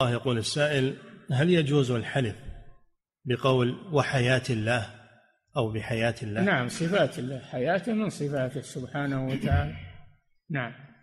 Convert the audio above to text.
الله يقول السائل هل يجوز الحلف بقول وحياة الله أو بحياة الله نعم صفات الله حياته من صفاته سبحانه وتعالى نعم